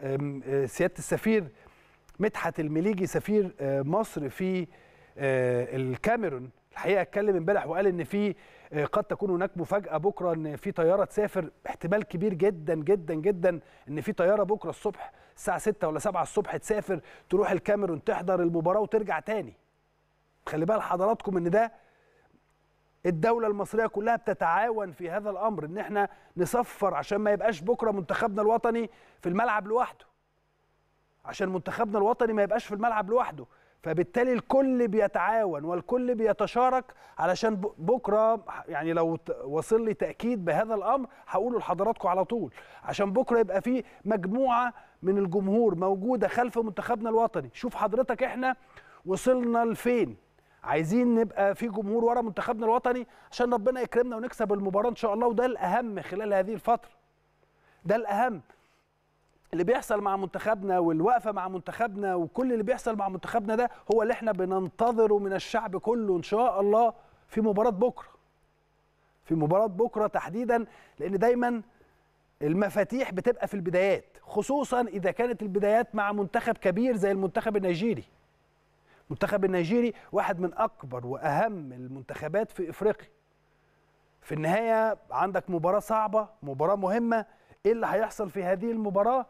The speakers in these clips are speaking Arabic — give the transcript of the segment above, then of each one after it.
آه، سياده السفير مدحت المليجي سفير آه، مصر في آه، الكاميرون الحقيقه اتكلم امبارح وقال ان في قد تكون هناك مفاجاه بكره ان في طياره تسافر احتمال كبير جدا جدا جدا ان في طياره بكره الصبح الساعه 6 ولا 7 الصبح تسافر تروح الكاميرون تحضر المباراه وترجع تاني خلي بال حضراتكم ان ده الدولة المصرية كلها بتتعاون في هذا الأمر إن إحنا نصفر عشان ما يبقاش بكرة منتخبنا الوطني في الملعب لوحده عشان منتخبنا الوطني ما يبقاش في الملعب لوحده فبالتالي الكل بيتعاون والكل بيتشارك علشان بكره يعني لو وصل لي تاكيد بهذا الامر هقوله لحضراتكم على طول عشان بكره يبقى في مجموعه من الجمهور موجوده خلف منتخبنا الوطني شوف حضرتك احنا وصلنا لفين عايزين نبقى في جمهور ورا منتخبنا الوطني عشان ربنا يكرمنا ونكسب المباراه ان شاء الله وده الاهم خلال هذه الفتره ده الاهم اللي بيحصل مع منتخبنا والوقفه مع منتخبنا وكل اللي بيحصل مع منتخبنا ده هو اللي احنا بننتظره من الشعب كله ان شاء الله في مباراه بكره في مباراه بكره تحديدا لان دايما المفاتيح بتبقى في البدايات خصوصا اذا كانت البدايات مع منتخب كبير زي المنتخب النيجيري المنتخب النيجيري واحد من اكبر واهم المنتخبات في افريقيا في النهايه عندك مباراه صعبه مباراه مهمه ايه اللي هيحصل في هذه المباراه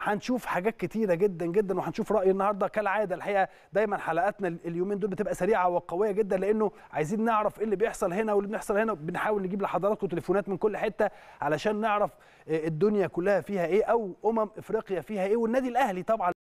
هنشوف حاجات كتيره جدا جدا وهنشوف راي النهارده كالعاده الحقيقه دايما حلقاتنا اليومين دول بتبقى سريعه وقويه جدا لانه عايزين نعرف ايه اللي بيحصل هنا واللي بيحصل هنا بنحاول نجيب لحضراتكم تليفونات من كل حته علشان نعرف آه، الدنيا كلها فيها ايه او امم افريقيا فيها ايه والنادي الاهلي طبعا